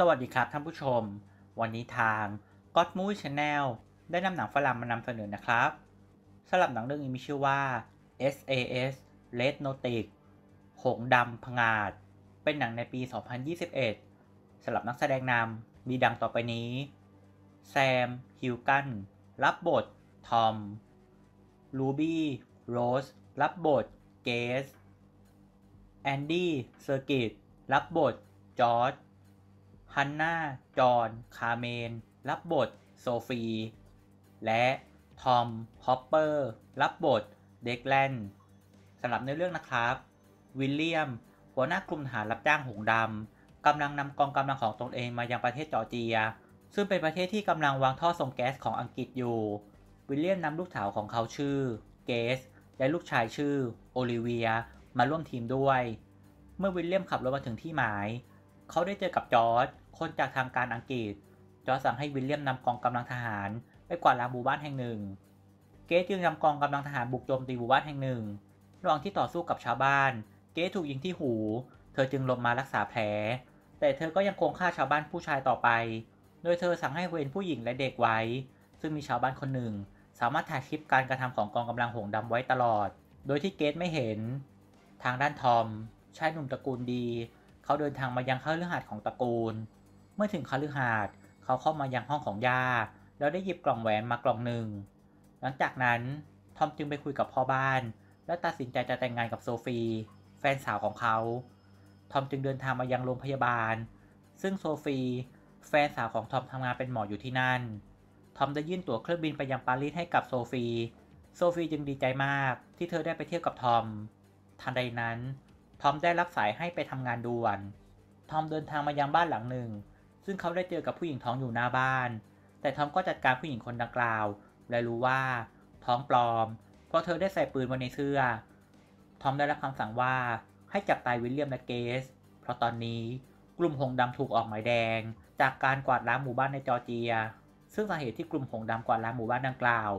สวัสดีครับท่านผู้ชม วันนี้ทาง g o d m o v i e Channel ได้นำหนังฝรั่งมานำเสนอนะครับ สำหรับหนังเรื่องนี้มีชื่อว่า SAS Red Notice หงดำพงาด เป็นหนังในปี 2021สำหรับนักแสดงนำ มีดังต่อไปนี้ แซม ฮิวกัน รับบท ทอมลูบี้ โรส รับบท เกส แอนดี้ เซอร์กิต รับบท จอร์จฮันนา จอห์นคาเมน รับบท โซฟี และ ทอมฮอปเปอร์ รับบท เด็กแลนสำหรับในเรื่องนะครับ วิลเลียม หัวหน้ากลุ่มทหารรับจ้างหงดำ กำลังนำกองกำลังของตนเองมายังประเทศจอร์เจีย ซึ่งเป็นประเทศที่กำลังวางท่อส่งแก๊สของอังกฤษอยู่ วิลเลียมนำลูกสาวของเขาชื่อเกส และลูกชายชื่อ โอลิเวีย มาร่วมทีมด้วย เมื่อวิลเลียมขับรถมาถึงที่หมาย เขาได้เจอกับจอร์ดคนจากทางการอังกฤษจอสั่งให้วิลเลียมนำกองกำลังทหารไปกวาดล้างหมู่บ้านแห่งหนึ่ง เกสจึงนำกองกำลังทหาร บุกโจมตีหมู่บ้านแห่งหนึ่ง ระหว่างที่ต่อสู้กับชาวบ้าน เกสถูกยิงที่หู เธอจึงลงมารักษาแผล แต่เธอก็ยังคงฆ่าชาวบ้านผู้ชายต่อไป โดยเธอสั่งให้เวนผู้หญิงและเด็กไว้ ซึ่งมีชาวบ้านคนหนึ่ง สามารถถ่ายคลิปการกระทำของกองกำลังหงดำไว้ตลอด โดยที่เกสไม่เห็น ทางด้านทอม ชายหนุ่มตระกูลดี เขาเดินทางมายังเครือข่ายของตระกูลเมื่อถึงคฤหาสน์เขาเข้ามายังห้องของยาแล้วได้หยิบกล่องแหวนมากล่องหนึ่ง หลังจากนั้นทอมจึงไปคุยกับพ่อบ้าน และตัดสินใจจะแต่งงานกับโซฟี แฟนสาวของเขา ทอมจึงเดินทางมายังโรงพยาบาล ซึ่งโซฟีแฟนสาวของทอมทำงานเป็นหมออยู่ที่นั่น ทอมได้ยื่นตั๋วเครื่องบินไปยังปารีสให้กับโซฟี โซฟีจึงดีใจมากที่เธอได้ไปเที่ยวกับทอม ทันใดนั้น ทอมได้รับสายให้ไปทำงานด่วนทอมเดินทางมายังบ้านหลังหนึ่งซึ่งเขาได้เจอกับผู้หญิงท้องอยู่หน้าบ้าน แต่ทอมก็จัดการผู้หญิงคนดังกล่าว และรู้ว่า ท้องปลอม เพราะเธอได้ใส่ปืนไว้ในเสื้อ ทอมได้รับคำสั่งว่าให้จับตายวิลเลียมและเกส เพราะตอนนี้กลุ่มหงดำถูกออกหมายแดง จากการกวาดล้างหมู่บ้านในจอร์เจีย ซึ่งสาเหตุที่กลุ่มหงดำกวาดล้างหมู่บ้านดังกล่าว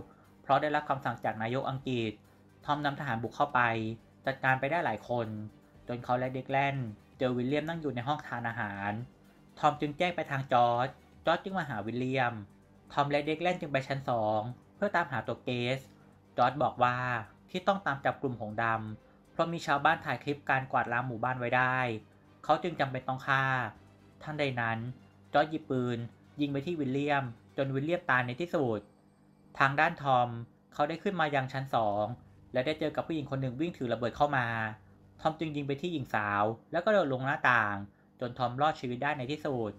เพราะได้รับคำสั่งจากนายกอังกฤษ ทอมนำทหารบุกเข้าไป จัดการไปได้หลายคน จนเขาและเด็กแลนเจอวิลเลียมนั่งอยู่ในห้องทานอาหารทอมจึงแจ้งไปทางจอร์จจอร์จจึงมาหาวิลเลียม ทอมและเด็กแล่นจึงไปชั้นสอง เพื่อตามหาตัวเกส จอร์จบอกว่าที่ต้องตามจับกลุ่มหงดำเพราะมีชาวบ้านถ่ายคลิปการกวาดล้างหมู่บ้านไว้ได้ เขาจึงจำเป็นต้องฆ่า ท่านใดนั้นจอร์จหยิบปืนยิงไปที่วิลเลียม จนวิลเลียมตายในที่สุด ทางด้านทอมเขาได้ขึ้นมายังชั้นสองและได้เจอกับผู้หญิงคนหนึ่งวิ่งถือระเบิดเข้ามา ทอมจึงยิงไปที่หญิงสาว แล้วก็เดินลงหน้าต่างจนทอมรอดชีวิตได้ในที่สุด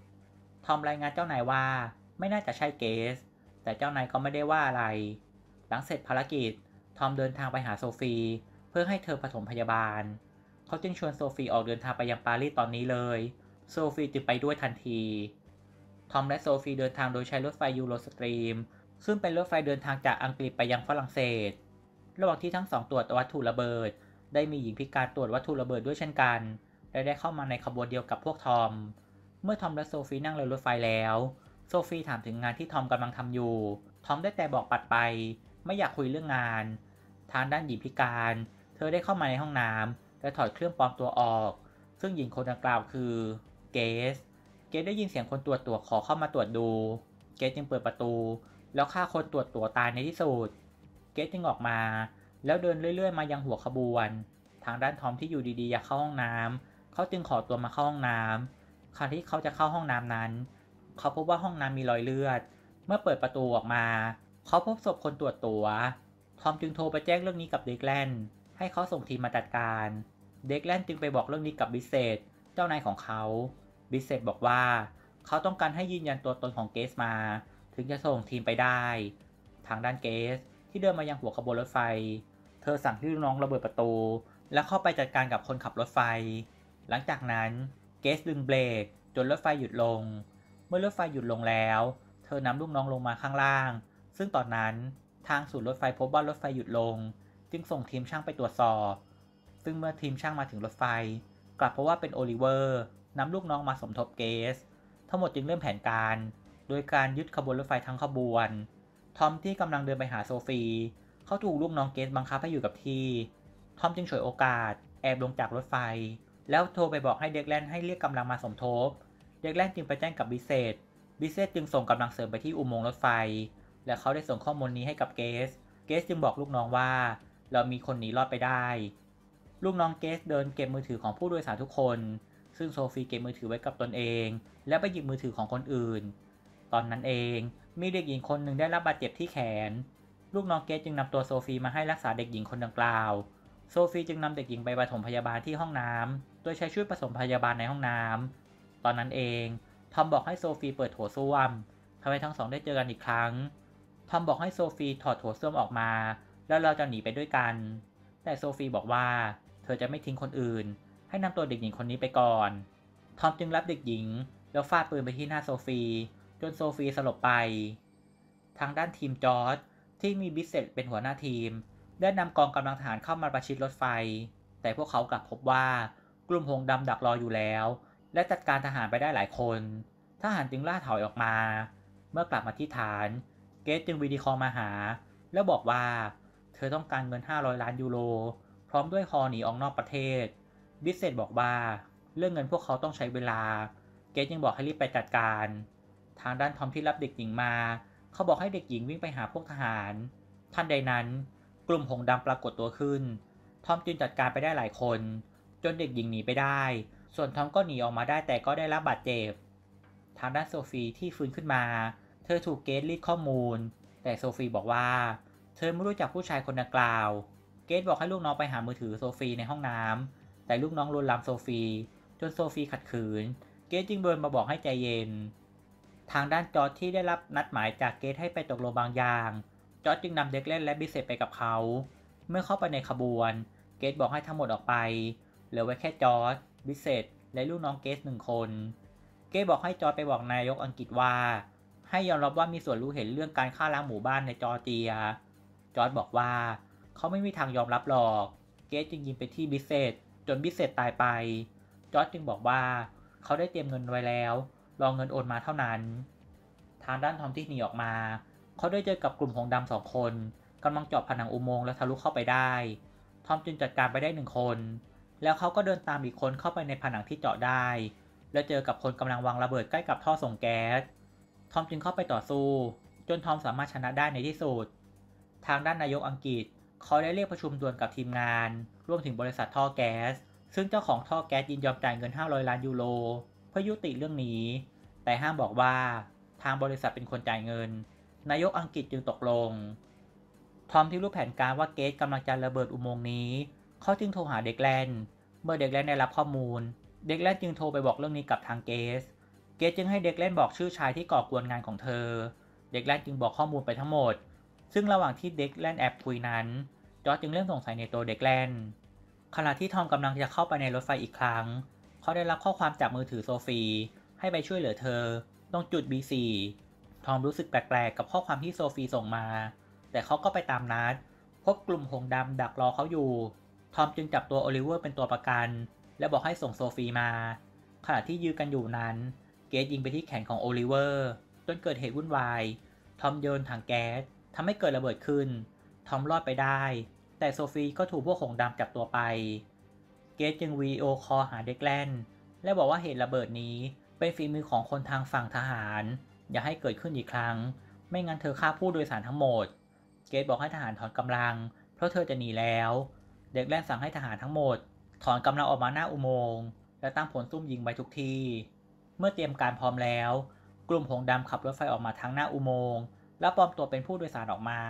ทอมรายงานเจ้านายว่า ไม่น่าจะใช่เกส แต่เจ้านายก็ไม่ได้ว่าอะไร หลังเสร็จภารกิจ ทอมเดินทางไปหาโซฟี เพื่อให้เธอปฐมพยาบาล เขาจึงชวนโซฟีออกเดินทางไปยังปารีสตอนนี้เลย โซฟีจึงไปด้วยทันที ทอมและโซฟีเดินทางโดยใช้รถไฟยูโรสตรีมซึ่งเป็นรถไฟเดินทางจากอังกฤษไปยังฝรั่งเศส ระหว่างที่ทั้งสองตรวจวัตถุระเบิดได้มีหญิงพิการตรวจวัตถุระเบิด ด้วยเช่นกันเและได้เข้ามาในขบวนเดียวกับพวกทอม เมื่อทอมและโซฟีนั่งเรือรถไฟแล้ว โซฟีถามถึงงานที่ทอมกำลังทำอยู่ ทอมได้แต่บอกปัดไป ไม่อยากคุยเรื่องงาน ทางด้านหญิงพิการ เธอได้เข้ามาในห้องน้ำและถอดเครื่องปลอมตัวออก ซึ่งหญิงคนดังกล่าวคือ เกส เกสได้ยินเสียงคนตรวจตัวขอเข้ามาตรวจดู เกสจึงเปิดประตู แล้วฆ่าคนตรวจตัวตายในที่สุด เกสจึงออกมา แล้วเดินเรื่อยๆ มายังหัวขบวน ทางด้านทอมที่อยู่ดีๆอยากเข้าห้องน้ำเขาจึงขอตัวมาเข้าห้องน้ำ คราวที่เขาจะเข้าห้องน้ำนั้น เขาพบว่าห้องน้ำมีรอยเลือด เมื่อเปิดประตูออกมา เขาพบศพคนตรวจตัวทอมจึงโทรไปแจ้งเรื่องนี้กับเด็กแลนให้เขาส่งทีมมาจัดการ เด็กแลนจึงไปบอกเรื่องนี้กับบิเซต เจ้านายของเขา บิเซตบอกว่า เขาต้องการให้ยืนยันตัวตนของเกสมา ถึงจะส่งทีมไปได้ ทางด้านเกส ที่เดินมายังหัวขบวนรถไฟ เธอสั่งให้ลูกน้องระเบิดประตู และเข้าไปจัดการกับคนขับรถไฟหลังจากนั้นเกสดึงเบรกจนรถไฟหยุดลง เมื่อรถไฟหยุดลงแล้ว เธอนำลูกน้องลงมาข้างล่าง ซึ่งตอนนั้นทางสูตรรถไฟพบว่ารถไฟหยุดลง จึงส่งทีมช่างไปตรวจสอบ ซึ่งเมื่อทีมช่างมาถึงรถไฟ กลับเพราะว่าเป็นโอลิเวอร์นำลูกน้องมาสมทบเกส ทั้งหมดจึงเริ่มแผนการ โดยการยึดขบวนรถไฟทั้งขบวน ทอมที่กำลังเดินไปหาโซฟี เขาถูกลูกน้องเกสบังคับให้อยู่กับที่ทอมจึงฉวยโอกาส แอบลงจากรถไฟแล้วโทรไปบอกให้เด็กแลนให้เรียกกำลังมาสมทบ เด็กแลนจึงไปแจ้งกับบิเซต บิเซตจึงส่งกำลังเสริมไปที่อุโมงค์รถไฟ และเขาได้ส่งข้อมูลนี้ให้กับเกส เกสจึงบอกลูกน้องว่า เรามีคนหนีรอดไปได้ ลูกน้องเกสเดินเก็บมือถือของผู้โดยสารทุกคน ซึ่งโซฟีเก็บมือถือไว้กับตนเอง และไปหยิบมือถือของคนอื่น ตอนนั้นเอง มีเด็กหญิงคนหนึ่งได้รับบาดเจ็บที่แขน ลูกน้องเกสจึงนำตัวโซฟีมาให้รักษาเด็กหญิงคนดังกล่าว โซฟีจึงนำเด็กหญิงไปปฐมพยาบาลที่ห้องน้ำดยใช้ชุดผสมพยาบาลในห้องน้ำตอนนั้นเอง ทอมบอกให้โซฟีเปิดโถส้วมทำให้ทั้งสองได้เจอกันอีกครั้ง ทอมบอกให้โซฟีถอดโถส้วมออกมาแล้วเราจะหนีไปด้วยกัน แต่โซฟีบอกว่า เธอจะไม่ทิ้งคนอื่น ให้นำตัวเด็กหญิงคนนี้ไปก่อน ทอมจึงรับเด็กหญิง แล้วฟาดปืนไปที่หน้าโซฟี จนโซฟีสลบไป ทางด้านทีมจอร์ดที่มีบิสเซตเป็นหัวหน้าทีม ได้นำกองกำลังทหารเข้ามาประชิดรถไฟ แต่พวกเขากลับพบว่ากลุ่มหงดำดักรออยู่แล้ว และจัดการทหารไปได้หลายคน ทหารจึงล่าถอยออกมา เมื่อกลับมาที่ฐาน เกตจึงวีดีคอมาหา แล้วบอกว่า เธอต้องการเงิน 500ล้านยูโร พร้อมด้วยคอหนีออกนอกประเทศดิสเซตบอกว่า เรื่องเงินพวกเขาต้องใช้เวลา เกตยังบอกให้รีบไปจัดการ ทางด้านทอมที่รับเด็กหญิงมา เขาบอกให้เด็กหญิงวิ่งไปหาพวกทหารท่านใดนั้น กลุ่มหงดำปรากฏตัวขึ้นทอมจึงจัดการไปได้หลายคนจนเด็กหญิงหนีไปได้ ส่วนทอมก็หนีออกมาได้ แต่ก็ได้รับบาดเจ็บ ทางด้านโซฟีที่ฟื้นขึ้นมา เธอถูกเกตรีดข้อมูล แต่โซฟีบอกว่า เธอไม่รู้จักผู้ชายคนดังกล่าวเกตบอกให้ลูกน้องไปหามือถือโซฟีในห้องน้ำแต่ลูกน้องลวนลามโซฟี จนโซฟีขัดขืน เกตจึงเดินมาบอกให้ใจเย็น ทางด้านจอร์ดที่ได้รับนัดหมายจากเกตให้ไปตกลงบางอย่าง จอร์ดจึงนำเด็กเล่นและบิเซตไปกับเขา เมื่อเข้าไปในขบวน เกตบอกให้ทั้งหมดออกไปลือไว้แค่จอร์ดวิเศษ และลูกน้องเกสหนึ่งคน เกสบอกให้จอร์ดไปบอกนายกอังกฤษว่า ให้ยอมรับว่ามีส่วนรู้เห็นเรื่องการฆ่าล้างหมู่บ้านในจอร์เจีย จอร์ดบอกว่า เขาไม่มีทางยอมรับหรอก เกสจึงยิงไปที่บิเศษ จนบิเศษตายไป จอร์ดจึงบอกว่า เขาได้เตรียมเงินไว้แล้ว รองเงินโอนมาเท่านั้น ทางด้านทอมที่หนีออกมา เขาได้เจอกับกลุ่มหงดำสองคนกำลังเจาะผนังอุโมงค์และทะลุเข้าไปได้ ทอมจึงจัดการไปได้หนึ่งคนแล้วเขาก็เดินตามอีกคนเข้าไปในผนังที่เจาะได้ แล้วเจอกับคนกำลังวางระเบิดใกล้กับท่อส่งแก๊สทอมจึงเข้าไปต่อสู้ จนทอมสามารถชนะได้ในที่สุด ทางด้านนายกอังกฤษเขาได้เรียกประชุมด่วนกับทีมงานรวมถึงบริษัทท่อแก๊สซึ่งเจ้าของท่อแก๊สยินยอมจ่ายเงิน 500 ล้านยูโร เพื่อยุติเรื่องนี้ แต่ห้ามบอกว่า ทางบริษัทเป็นคนจ่ายเงิน นายกอังกฤษจึงตกลงทอมที่รู้แผนการว่าเกสกำลังจะระเบิดอุโมงค์นี้เขาจึงโทรหาเด็กแลน เมื่อเด็กแลนได้รับข้อมูล เด็กแลนจึงโทรไปบอกเรื่องนี้กับทางเกส เกสจึงให้เด็กแลนบอกชื่อชายที่ก่อกวนงานของเธอ เด็กแลนจึงบอกข้อมูลไปทั้งหมด ซึ่งระหว่างที่เด็กแลนแอบคุยนั้น จอร์จจึงเริ่มสงสัยในตัวเด็กแลน ขณะที่ทอมกำลังจะเข้าไปในรถไฟอีกครั้ง เขาได้รับข้อความจากมือถือโซฟีให้ไปช่วยเหลือเธอ ตรงจุด B4 ทอมรู้สึกแปลกๆกับข้อความที่โซฟีส่งมา แต่เขาก็ไปตามนัดพบกลุ่มหงดำดักรอเขาอยู่ทอมจึงจับตัวโอลิเวอร์เป็นตัวประกัน และบอกให้ส่งโซฟีมาขณะที่ยื้อกันอยู่นั้น เกตยิงไปที่แขนของโอลิเวอร์จนเกิดเหตุวุ่นวายทอมโยนถังแก๊สทำให้เกิดระเบิดขึ้นทอมรอดไปได้ แต่โซฟีก็ถูกพวกองดำจับตัวไปเกตจึงวีโอคอหาเด็กแลนและบอกว่าเหตุระเบิดนี้ เป็นฝีมือของคนทางฝั่งทหาร อย่าให้เกิดขึ้นอีกครั้ง ไม่งั้นเธอฆ่าผู้โดยสารทั้งหมด เกตบอกให้ทหารถอนกำลัง เพราะเธอจะหนีแล้วเด็กแรกสั่งให้ทหารทั้งหมด ถอนกำลังออกมาหน้าอุโมงค์และตั้งผลซุ่มยิงไว้ทุกที เมื่อเตรียมการพร้อมแล้ว กลุ่มหงดำขับรถไฟออกมาทางหน้าอุโมงค์และปลอมตัวเป็นผู้โดยสารออกมา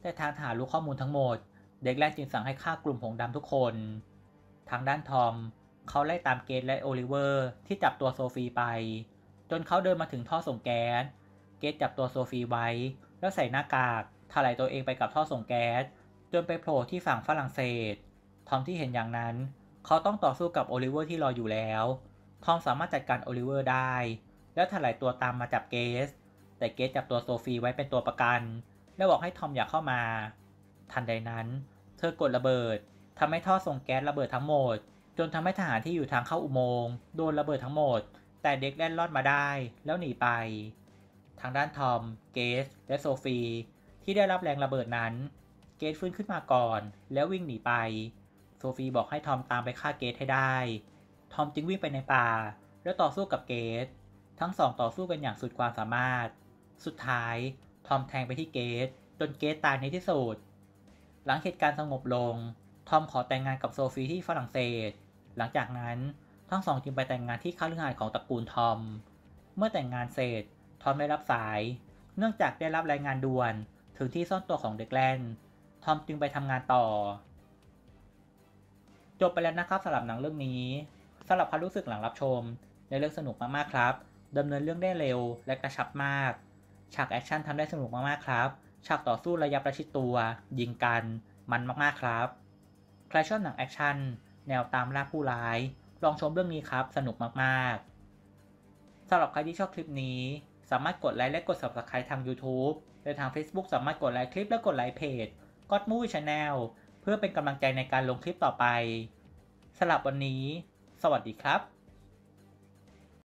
แต่ทางทหารรู้ข้อมูลทั้งหมด เด็กแรกจึงสั่งให้ฆ่ากลุ่มหงดำทุกคน ทางด้านทอม เขาไล่ตามเกตและโอลิเวอร์ ที่จับตัวโซฟีไป จนเขาเดินมาถึงท่อส่งแก๊ส เกตจับตัวโซฟีไว้ แล้วใส่หน้ากากถลายตัวเองไปกับท่อส่งแก๊สจนไปโผล่ที่ฝั่งฝรั่งเศส ทอมที่เห็นอย่างนั้น เขาต้องต่อสู้กับโอลิเวอร์ที่รออยู่แล้ว ทอมสามารถจัดการโอลิเวอร์ได้ แล้วถลายตัวตามมาจับเกส แต่เกสจับตัวโซฟีไว้เป็นตัวประกัน และบอกให้ทอมอย่าเข้ามา ทันใดนั้น เธอกดระเบิด ทำให้ท่อส่งแก๊สระเบิดทั้งหมด จนทำให้ทหารที่อยู่ทางเข้าอุโมงค์โดนระเบิดทั้งหมด แต่เด็กแล่นรอดมาได้ แล้วหนีไป ทางด้านทอม เกส และโซฟีที่ได้รับแรงระเบิดนั้นเกตฟื้นขึ้นมาก่อน แล้ววิ่งหนีไป โซฟีบอกให้ทอมตามไปฆ่าเกตให้ได้ทอมจึงวิ่งไปในป่า แล้วต่อสู้กับเกตทั้งสองต่อสู้กันอย่างสุดความสามารถ สุดท้าย ทอมแทงไปที่เกตจนเกตตายในที่สุด หลังเหตุการณ์สงบลงทอมขอแต่งงานกับโซฟีที่ฝรั่งเศสหลังจากนั้นทั้งสองจึงไปแต่งงานที่คาลือหายของตระกูลทอมเมื่อแต่งงานเสร็จทอมได้รับสาย เนื่องจากได้รับรายงานด่วนถึงที่ซ่อนตัวของเด็กแลนทอมจึงไปทำงานต่อ จบไปแล้วนะครับสำหรับหนังเรื่องนี้สำหรับความรู้สึกหลังรับชมในเรื่องสนุกมากๆครับดำเนินเรื่องได้เร็วและกระชับมาก ฉากแอคชั่นทำได้สนุกมากๆครับ ฉากต่อสู้ระยะประชิดตัว ยิงกัน มันมากๆครับใครชอบหนังแอคชั่นแนวตามล่าผู้ร้าย ลองชมเรื่องนี้ครับสนุกมากๆสำหรับใครที่ชอบคลิปนี้สามารถกดไลค์และกด subscribe ทาง YouTube และทาง Facebook สามารถกดไลค์คลิปและกดไลค์เพจก็ต์มูชาแนลเพื่อเป็นกำลังใจในการลงคลิปต่อไปสำหรับวันนี้ สวัสดีครับ